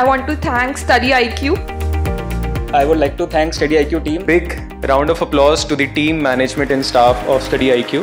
I want to thank Study IQ. I would like to thank Study IQ team. Big round of applause to the team, management, and staff of Study IQ.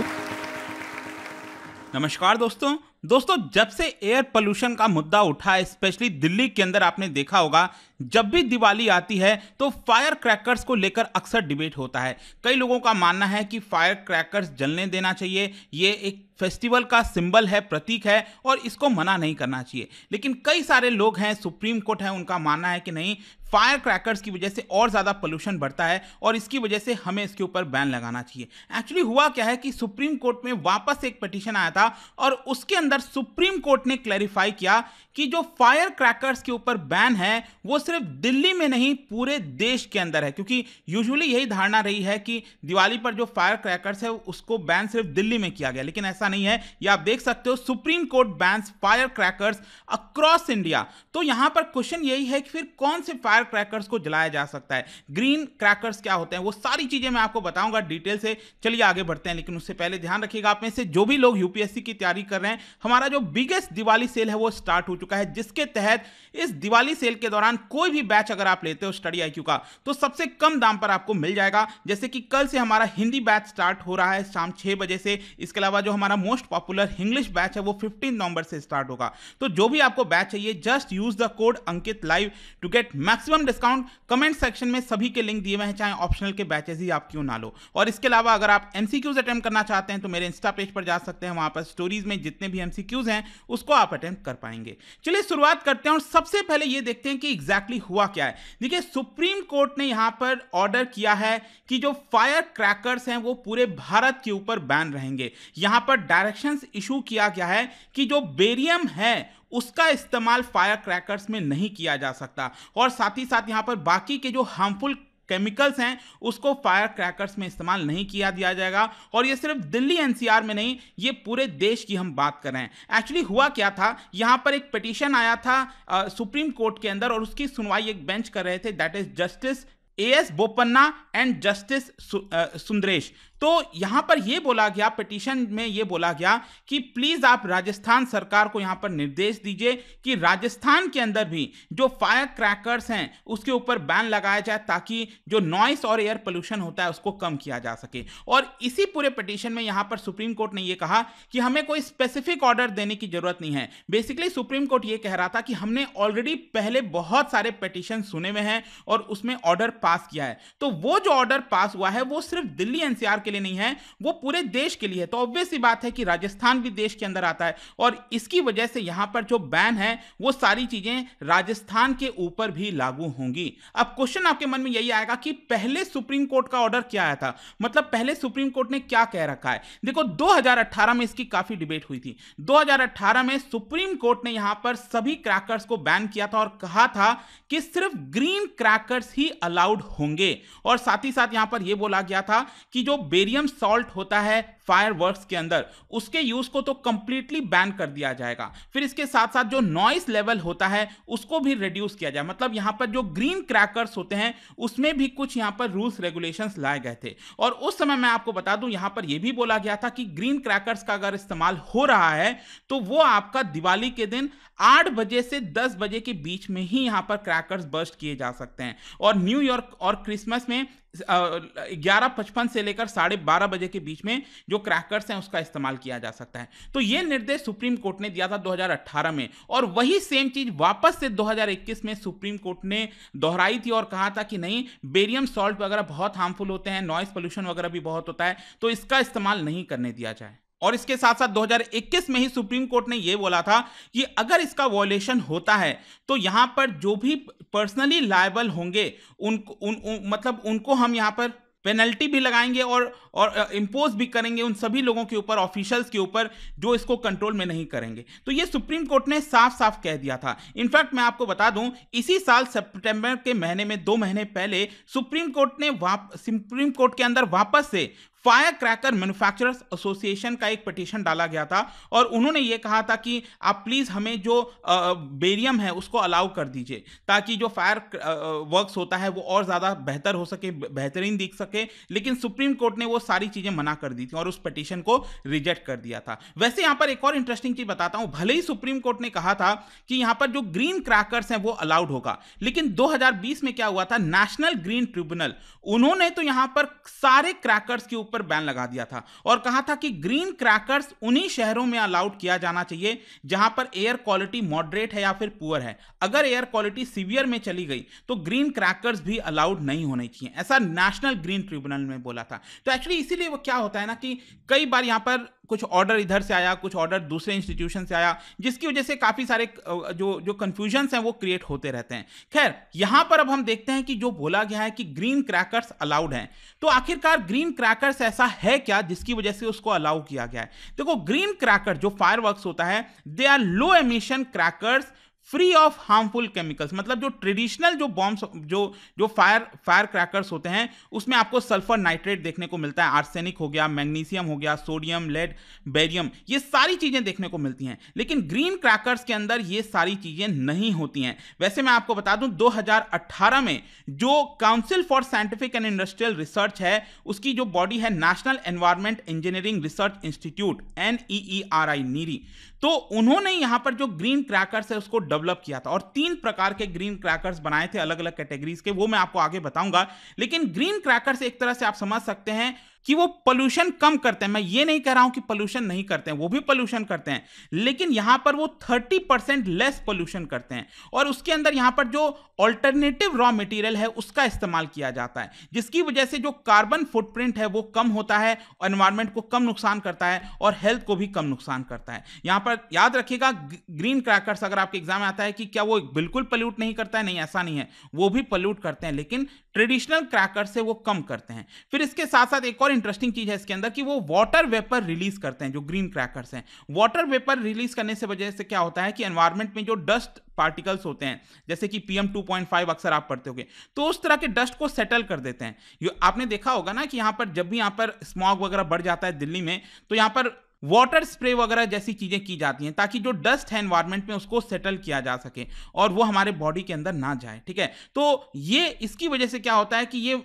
नमस्कार दोस्तों दोस्तों जब से air pollution का मुद्दा उठा है specially Delhi के अंदर आपने देखा होगा जब भी दिवाली आती है तो फायर क्रैकर्स को लेकर अक्सर डिबेट होता है कई लोगों का मानना है कि फायर क्रैकर्स जलने देना चाहिए ये एक फेस्टिवल का सिंबल है प्रतीक है और इसको मना नहीं करना चाहिए लेकिन कई सारे लोग हैं सुप्रीम कोर्ट है उनका मानना है कि नहीं फायर क्रैकर्स की वजह से और ज़्यादा पोल्यूशन बढ़ता है और इसकी वजह से हमें इसके ऊपर बैन लगाना चाहिए एक्चुअली हुआ क्या है कि सुप्रीम कोर्ट में वापस एक पटिशन आया था और उसके अंदर सुप्रीम कोर्ट ने क्लैरिफाई किया कि जो फायर क्रैकर्स के ऊपर बैन है वो सिर्फ दिल्ली में नहीं पूरे देश के अंदर है क्योंकि यूजुअली यही धारणा रही है कि दिवाली पर जो फायर क्रैकर्स है उसको बैन सिर्फ दिल्ली में किया गया लेकिन ऐसा नहीं है ये आप देख सकते हो supreme court ban fire crackers across India तो यहां पर क्वेश्चन यही है कि फिर कौन से फायर फायर क्रैकर्स को जलाया जा सकता है ग्रीन क्रैकर्स क्या होते हैं वो सारी चीज़ें मैं आपको बताऊंगा डिटेल से चलिए आगे बढ़ते हैं लेकिन उससे पहले ध्यान रखिएगा आप में से जो भी लोग यूपीएससी की तैयारी कर रहे हैं हमारा जो बिगेस्ट दिवाली सेल है वो स्टार्ट हो चुका है जिसके तहत इस दिवाली सेल के दौरान कोई भी बैच अगर आप लेते हो स्टडी आई का तो सबसे कम दाम पर आपको मिल जाएगा जैसे कि कल से हमारा हिंदी बैच स्टार्ट हो रहा है शाम छह बजे से इसके अलावा जो हमारा मोस्ट पॉपुलर इंग्लिश बैच है वो फिफ्टीन नवंबर से स्टार्ट होगा तो जो भी आपको बैच चाहिए just use the code Ankit live to get maxim maximum discount comment section में सभी के लिंक दिए हुए हैं चाहे ऑप्शनल के बैचेज ही आप क्यों ना लो और इसके अलावा अगर आप एमसीक्यूज अटेम्प्ट करना चाहते हैं तो मेरे इंस्टा पेज पर जा सकते हैं वहां पर स्टोरीज में जितने भी एमसीक्यूज हैं उसको आप अटेम्प्ट कर पाएंगे चलिए शुरुआत करते हैं और सबसे पहले ये देखते हैं कि एग्जैक्टली exactly हुआ क्या है देखिए सुप्रीम कोर्ट ने यहां पर ऑर्डर किया है कि जो फायर क्रैकर्स हैं वो पूरे भारत के ऊपर बैन रहेंगे यहां पर डायरेक्शंस इशू किया गया है कि जो बेरियम है उसका इस्तेमाल फायर क्रैकर्स में नहीं किया जा सकता और साथ ही साथ यहाँ पर बाकी के जो हार्मफुल केमिकल्स हैं उसको फायर क्रैकर्स में इस्तेमाल नहीं किया दिया जाएगा और ये सिर्फ दिल्ली एनसीआर में नहीं ये पूरे देश की हम बात कर रहे हैं एक्चुअली हुआ क्या था यहाँ पर एक पिटिशन आया था आ, सुप्रीम कोर्ट के अंदर और उसकी सुनवाई एक बेंच कर रहे थे that is justice A S Bopanna and justice सु, सुंदरेश तो यहां पर यह बोला गया पिटीशन में यह बोला गया कि प्लीज आप राजस्थान सरकार को यहां पर निर्देश दीजिए कि राजस्थान के अंदर भी जो फायर क्रैकर्स हैं उसके ऊपर बैन लगाया जाए ताकि जो नॉइस और एयर पोल्यूशन होता है उसको कम किया जा सके और इसी पूरे पिटीशन में यहां पर सुप्रीम कोर्ट ने यह कहा कि हमें कोई स्पेसिफिक ऑर्डर देने की जरूरत नहीं है बेसिकली सुप्रीम कोर्ट यह कह रहा था कि हमने ऑलरेडी पहले बहुत सारे पिटीशन सुने हुए हैं और उसमें ऑर्डर पास किया है तो वो जो ऑर्डर पास हुआ है वो सिर्फ दिल्ली एनसीआर के लिए नहीं है वो पूरे देश के लिए है तो ऑब्वियस सी बात है कि राजस्थान भी देश के अंदर आता है और इसकी वजह से यहां पर जो बैन है वो सारी चीजें राजस्थान के ऊपर भी लागू होंगी अब क्वेश्चन आपके मन में यही आएगा कि पहले सुप्रीम कोर्ट का ऑर्डर क्या आया था मतलब पहले सुप्रीम कोर्ट ने क्या कह रखा है देखो 2018 में इसकी काफी डिबेट हुई थी 2018 में सुप्रीम कोर्ट ने यहां पर सभी क्रैकर्स को बैन किया था और कहा था कि सिर्फ ग्रीन क्रैकर्स ही अलाउड होंगे और साथ ही साथ यहां पर यह बोला गया था कि जो बे एक्वेरियम सॉल्ट होता है फायरवर्क्स के अंदर उसके यूज को तो कंप्लीटली बैन कर दिया जाएगा फिर इसके साथ साथ जो नॉइस लेवल होता है उसको भी रिड्यूस किया जाए मतलब यहां पर जो ग्रीन क्रैकर्स होते हैं उसमें भी कुछ यहां पर रूल्स रेगुलेशन लाए गए थे और उस समय मैं आपको बता दूं यहां पर यह भी बोला गया था कि ग्रीन क्रैकर्स का अगर इस्तेमाल हो रहा है तो वो आपका दिवाली के दिन आठ बजे से दस बजे के बीच में ही यहां पर क्रैकर्स बर्स्ट किए जा सकते हैं और न्यूयॉर्क और क्रिसमस में ग्यारह पचपन से लेकर साढ़े बारह बजे के बीच में जो क्रैकर्स हैं उसका इस्तेमाल किया जा सकता है तो ये निर्देश सुप्रीम कोर्ट ने दिया था 2018 में और वही सेम चीज वापस से 2021 में सुप्रीम कोर्ट ने दोहराई थी और कहा था कि नहीं बेरियम सॉल्ट वगैरह बहुत हार्मफुल होते हैं नॉइस पोल्यूशन वगैरह भी बहुत होता है तो इसका इस्तेमाल नहीं करने दिया जाए और इसके साथ साथ 2021 में ही सुप्रीम कोर्ट ने यह बोला था कि अगर इसका वॉयलेशन होता है तो यहां पर जो भी पर्सनली लायबल होंगे उन, उन, उन मतलब उनको हम यहां पर पेनल्टी भी लगाएंगे और और इम्पोज भी करेंगे उन सभी लोगों के ऊपर ऑफिशियल्स के ऊपर जो इसको कंट्रोल में नहीं करेंगे तो ये सुप्रीम कोर्ट ने साफ साफ कह दिया था इनफैक्ट मैं आपको बता दूं इसी साल सितंबर के महीने में दो महीने पहले सुप्रीम कोर्ट ने सुप्रीम कोर्ट के अंदर वापस से फायर क्रैकर मैन्युफैक्चरर्स एसोसिएशन का एक पटिशन डाला गया था और उन्होंने ये कहा था कि आप प्लीज़ हमें जो बेरियम है उसको अलाउ कर दीजिए ताकि जो फायर वर्क्स होता है वो और ज़्यादा बेहतर हो सके बेहतरीन दिख सके लेकिन सुप्रीम कोर्ट ने वो सारी चीज़ें मना कर दी थी और उस पटिशन को रिजेक्ट कर दिया था वैसे यहाँ पर एक और इंटरेस्टिंग चीज़ बताता हूँ भले ही सुप्रीम कोर्ट ने कहा था कि यहाँ पर जो ग्रीन क्रैकर्स हैं वो अलाउड होगा लेकिन दो में क्या हुआ था नेशनल ग्रीन ट्रिब्यूनल उन्होंने तो यहाँ पर सारे क्रैकर्स के ऊपर पर बैन लगा दिया था और कहा था कि ग्रीन क्रैकर्स उन्हीं शहरों में अलाउड किया जाना चाहिए जहां पर एयर क्वालिटी मॉडरेट है या फिर पुअर है अगर एयर क्वालिटी सीवियर में चली गई तो ग्रीन क्रैकर्स भी अलाउड नहीं होने चाहिए ऐसा नेशनल ग्रीन ट्रिब्यूनल में बोला था तो एक्चुअली इसीलिए वो क्या होता है ना कि कई बार यहाँ पर कुछ ऑर्डर इधर से आया कुछ ऑर्डर दूसरे इंस्टीट्यूशन से आया जिसकी वजह से काफ़ी सारे जो जो कंफ्यूजन हैं वो क्रिएट होते रहते हैं खैर यहां पर अब हम देखते हैं कि जो बोला गया है कि ग्रीन क्रैकर्स अलाउड हैं तो आखिरकार ग्रीन क्रैकर्स ऐसा है क्या जिसकी वजह से उसको अलाउ किया गया है देखो ग्रीन क्रैकर जो फायर होता है they are low emission crackers free of harmful chemicals मतलब जो ट्रेडिशनल जो बॉम्ब्स जो जो फायर फायर क्रैकर्स होते हैं उसमें आपको सल्फर नाइट्रेट देखने को मिलता है आर्सेनिक हो गया मैग्नीशियम हो गया सोडियम लेड बेरियम ये सारी चीज़ें देखने को मिलती हैं लेकिन ग्रीन क्रैकर्स के अंदर ये सारी चीज़ें नहीं होती हैं वैसे मैं आपको बता दूं दो में जो council for scientific and industrial research है उसकी जो बॉडी है national environment engineering research institute N E NEERI तो उन्होंने यहाँ पर जो ग्रीन क्रैकर्स है उसको डेवलप किया था और तीन प्रकार के ग्रीन क्रैकर्स बनाए थे अलग अलग कैटेगरीज के वो मैं आपको आगे बताऊंगा लेकिन ग्रीन क्रैकर्स एक तरह से आप समझ सकते हैं कि वो पोल्यूशन कम करते हैं मैं ये नहीं कह रहा हूं कि पोल्यूशन नहीं करते हैं वो भी पोल्यूशन करते हैं लेकिन यहां पर वो 30 परसेंट लेस पोल्यूशन करते हैं और उसके अंदर यहां पर जो ऑल्टरनेटिव रॉ मटेरियल है उसका इस्तेमाल किया जाता है जिसकी वजह से जो कार्बन फुटप्रिंट है वो कम होता है एनवायरमेंट को कम नुकसान करता है और हेल्थ को भी कम नुकसान करता है यहां पर याद रखिएगा ग्रीन क्रैकर्स अगर आपके एग्जाम में आता है कि क्या वो बिल्कुल पल्यूट नहीं करता है नहीं ऐसा नहीं है वो भी पल्यूट करते हैं लेकिन ट्रेडिशनल क्रैकर से वो कम करते हैं फिर इसके साथ साथ एक और इंटरेस्टिंग चीज़ है इसके अंदर कि वो वाटर वेपर रिलीज करते हैं जो ग्रीन क्रैकर्स हैं वाटर वेपर रिलीज करने से वजह से क्या होता है कि एनवायरमेंट में जो डस्ट पार्टिकल्स होते हैं जैसे कि पीएम 2.5 अक्सर आप पढ़ते होंगे तो उस तरह के डस्ट को सेटल कर देते हैं आपने देखा होगा ना कि यहाँ पर जब भी यहाँ पर स्मॉग वगैरह बढ़ जाता है दिल्ली में तो यहाँ पर वाटर स्प्रे वगैरह जैसी चीज़ें की जाती हैं ताकि जो डस्ट है एनवायरमेंट में उसको सेटल किया जा सके और वो हमारे बॉडी के अंदर ना जाए ठीक है तो ये इसकी वजह से क्या होता है कि ये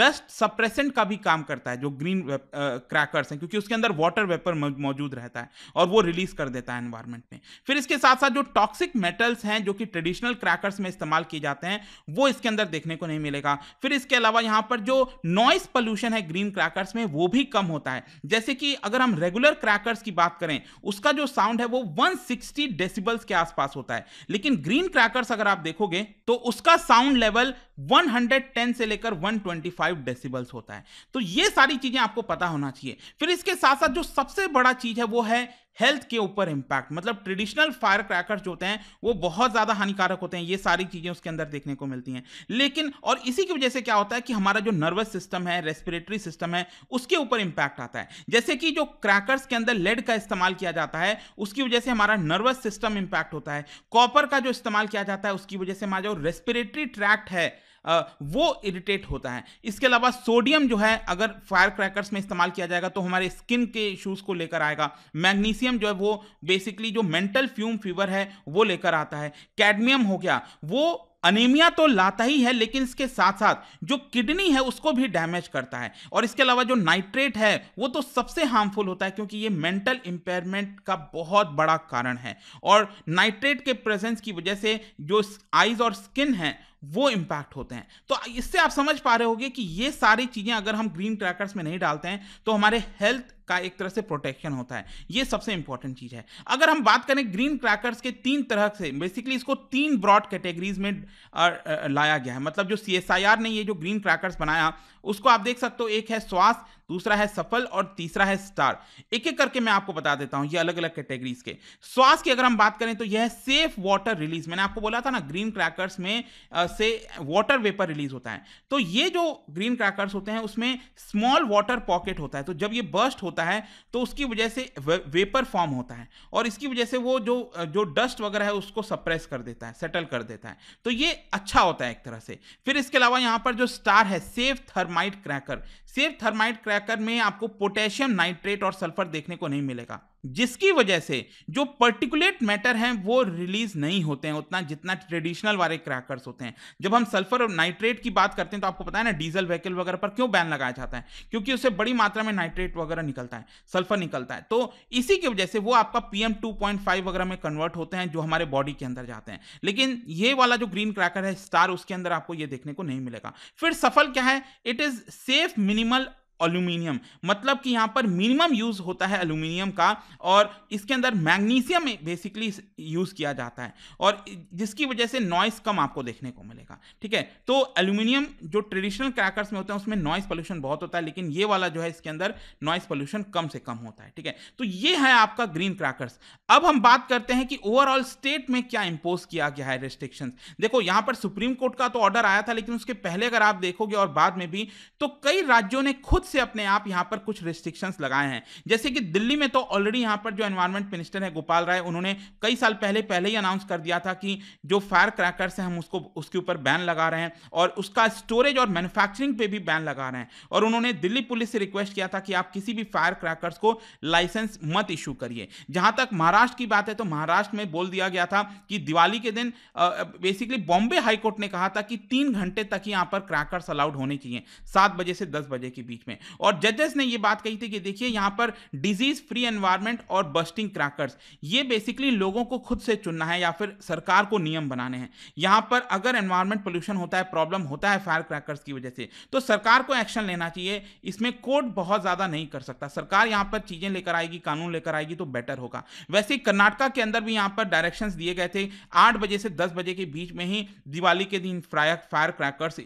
डस्ट सप्रेसेंट का भी काम करता है जो ग्रीन क्रैकर्स हैं क्योंकि उसके अंदर वाटर वेपर मौजूद रहता है और वो रिलीज कर देता है एनवायरमेंट में फिर इसके साथ साथ जो टॉक्सिक मेटल्स हैं जो कि ट्रेडिशनल क्रैकर्स में इस्तेमाल किए जाते हैं वो इसके अंदर देखने को नहीं मिलेगा फिर इसके अलावा यहाँ पर जो नॉइस पॉल्यूशन है ग्रीन क्रैकर्स में वो भी कम होता है जैसे कि अगर हम रेगुलर क्रैकर क्रैकर्स की बात करें उसका जो साउंड है वो 160 डेसिबल्स के आसपास होता है लेकिन ग्रीन क्रैकर्स अगर आप देखोगे तो उसका साउंड लेवल 110 से लेकर 125 डेसिबल्स होता है तो ये सारी चीजें आपको पता होना चाहिए फिर इसके साथ साथ जो सबसे बड़ा चीज है वो है हेल्थ के ऊपर इम्पैक्ट मतलब ट्रेडिशनल फायर क्रैकर जो होते हैं वो बहुत ज़्यादा हानिकारक होते हैं ये सारी चीज़ें उसके अंदर देखने को मिलती हैं लेकिन और इसी की वजह से क्या होता है कि हमारा जो नर्वस सिस्टम है रेस्पिरेटरी सिस्टम है उसके ऊपर इम्पैक्ट आता है जैसे कि जो क्रैकर्स के अंदर लेड का इस्तेमाल किया जाता है उसकी वजह से हमारा नर्वस सिस्टम इम्पैक्ट होता है कॉपर का जो इस्तेमाल किया जाता है उसकी वजह से हमारा जो रेस्पिरेटरी ट्रैक्ट है वो इरिटेट होता है इसके अलावा सोडियम जो है अगर फायर क्रैकर्स में इस्तेमाल किया जाएगा तो हमारे स्किन के इशूज़ को लेकर आएगा मैग्नीशियम जो है वो बेसिकली जो मेंटल फ्यूम फीवर है वो लेकर आता है कैडमियम हो गया वो अनीमिया तो लाता ही है लेकिन इसके साथ साथ जो किडनी है उसको भी डैमेज करता है और इसके अलावा जो नाइट्रेट है वो तो सबसे हार्मफुल होता है क्योंकि ये मेंटल इम्पेयरमेंट का बहुत बड़ा कारण है और नाइट्रेट के प्रेजेंस की वजह से जो आइज और स्किन है वो इम्पैक्ट होते हैं तो इससे आप समझ पा रहे होगे कि ये सारी चीज़ें अगर हम ग्रीन ट्रैकर्स में नहीं डालते हैं तो हमारे हेल्थ का एक तरह से प्रोटेक्शन होता है ये सबसे इंपॉर्टेंट चीज़ है अगर हम बात करें ग्रीन क्रैकर्स के तीन तरह से बेसिकली इसको तीन ब्रॉड कैटेगरीज में लाया गया है मतलब जो सी ने ये जो ग्रीन क्रैकर्स बनाया उसको आप देख सकते हो एक है श्वास दूसरा है सफल और तीसरा है स्टार एक एक करके मैं आपको बता देता हूं ये अलग अलग कैटेगरीज के स्वास की अगर हम बात करें तो यह है सेफ वाटर रिलीज मैंने आपको बोला था ना ग्रीन क्रैकर्स में आ, से वाटर वेपर रिलीज होता है तो ये जो ग्रीन क्रैकर्स होते हैं उसमें स्मॉल वाटर पॉकेट होता है तो जब ये बर्स्ट होता होता है तो उसकी वजह से वेपर फॉर्म होता है और इसकी वजह से वो जो जो डस्ट वगैरह है उसको सप्रेस कर देता है सेटल कर देता है तो ये अच्छा होता है एक तरह से फिर इसके अलावा यहाँ पर जो स्टार है safe thermite cracker safe thermite cracker में आपको पोटेशियम नाइट्रेट और सल्फर देखने को नहीं मिलेगा जिसकी वजह से जो पर्टिकुलेट मैटर हैं वो रिलीज नहीं होते हैं उतना जितना ट्रेडिशनल वाले क्रैकर्स होते हैं जब हम सल्फर और नाइट्रेट की बात करते हैं तो आपको पता है ना डीजल व्हीकल वगैरह पर क्यों बैन लगाया जाता है क्योंकि उससे बड़ी मात्रा में नाइट्रेट वगैरह निकलता है सल्फर निकलता है तो इसी की वजह से वो आपका पीएम टू वगैरह में कन्वर्ट होते हैं जो हमारे बॉडी के अंदर जाते हैं लेकिन ये वाला जो ग्रीन क्रैकर है स्टार उसके अंदर आपको ये देखने को नहीं मिलेगा फिर सफल क्या है it is safe minimal aluminium मतलब कि यहाँ पर मिनिमम यूज़ होता है अल्यूमिनियम का और इसके अंदर मैग्नीशियम बेसिकली यूज़ किया जाता है और जिसकी वजह से नॉइस कम आपको देखने को मिलेगा ठीक है तो एल्यूमिनियम जो ट्रेडिशनल क्रैकर्स में होते हैं उसमें नॉइस पोल्यूशन बहुत होता है लेकिन ये वाला जो है इसके अंदर नॉइस पोल्यूशन कम से कम होता है ठीक है तो ये है आपका ग्रीन क्रैकर्स अब हम बात करते हैं कि ओवरऑल स्टेट में क्या इम्पोज किया गया है रेस्ट्रिक्शन देखो यहाँ पर सुप्रीम कोर्ट का तो ऑर्डर आया था लेकिन उसके पहले अगर आप देखोगे और बाद में भी तो कई राज्यों ने खुद से अपने आप यहां पर कुछ रिस्ट्रिक्शंस लगाए हैं जैसे कि दिल्ली में तो ऑलरेडी यहां पर जो एनवायरमेंट मिनिस्टर है गोपाल राय उन्होंने कई साल पहले पहले ही अनाउंस कर दिया था कि जो फायर क्रैकर्स हैं हम उसको उसके ऊपर बैन लगा रहे हैं और उसका स्टोरेज और मैन्युफैक्चरिंग पे भी बैन लगा रहे हैं और उन्होंने दिल्ली पुलिस से रिक्वेस्ट किया था कि आप किसी भी फायर क्रैकर्स को लाइसेंस मत इशू करिए जहां तक महाराष्ट्र की बात है तो महाराष्ट्र में बोल दिया गया था कि दिवाली के दिन बेसिकली बॉम्बे हाईकोर्ट ने कहा था कि तीन घंटे तक ही यहाँ पर क्रैकर्स अलाउड होने चाहिए सात बजे से दस बजे के बीच में में और जजेस ने ये बात कही थी कि देखिए यहाँ पर डिजीज फ्री एनवायरमेंट और बस्टिंग क्रैकर्स ये बेसिकली लोगों को खुद से चुनना है या फिर सरकार को नियम बनाने हैं यहाँ पर अगर एनवायरमेंट पोल्यूशन होता है प्रॉब्लम होता है फायर क्रैकर्स की वजह से तो सरकार को एक्शन लेना चाहिए इसमें कोर्ट बहुत ज़्यादा नहीं कर सकता सरकार यहाँ पर चीज़ें लेकर आएगी कानून लेकर आएगी तो बेटर होगा वैसे कर्नाटका के अंदर भी यहाँ पर डायरेक्शंस दिए गए थे आठ बजे से दस बजे के बीच में ही दिवाली के दिन फायर क्रैकर्स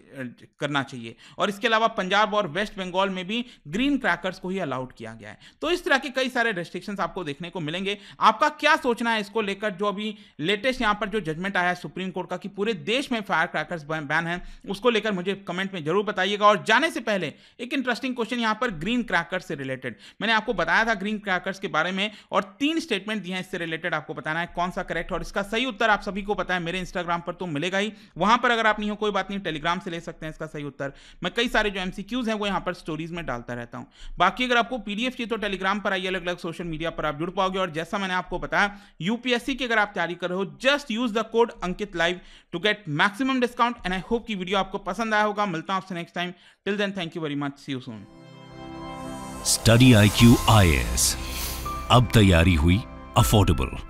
करना चाहिए और इसके अलावा पंजाब और वेस्ट बंगाल में में भी ग्रीन क्रैकर्स को ही अलाउड किया गया है तो इस तरह के कई सारे रेस्ट्रिक्शन आपको देखने को मिलेंगे आपका क्या सोचना है इसको लेकर जो अभी लेटेस्ट यहां पर जो जजमेंट आया है सुप्रीम कोर्ट का कि पूरे देश में फायर क्रैकर्स बैन है उसको लेकर मुझे कमेंट में जरूर बताइएगा और जाने से पहले एक इंटरेस्टिंग क्वेश्चन यहां पर ग्रीन क्रैकर्स से रिलेटेड मैंने आपको बताया था ग्रीन क्रैकर्स के बारे में और तीन स्टेटमेंट दिए हैं इससे रिलेटेड आपको बताना है कौन सा करेक्ट और इसका सही उत्तर आप सभी को पता है मेरे इंस्टाग्राम पर तो मिलेगा ही वहां पर अगर आप नहीं हो कोई बात नहीं टेलीग्राम से ले सकते हैं इसका सही उत्तर मैं कई सारे जो एमसीक्यूज हैं वो यहां पर स्टोरीज चीज़ में डालता रहता हूं बाकी अगर आपको पीडीएफ चाहिए तो टेलीग्राम पर आइए अलग अलग सोशल मीडिया पर आप जुड़ पाओगे और जैसा मैंने आपको बताया यूपीएससी की अगर आप तैयारी कर रहे हो just use the code Ankit live to get maximum discount and I hope की वीडियो आपको पसंद आया होगा मिलता हूं आपसे next time till then thank you very much see you soon study I Q अब तैयारी हुई अफोर्डेबल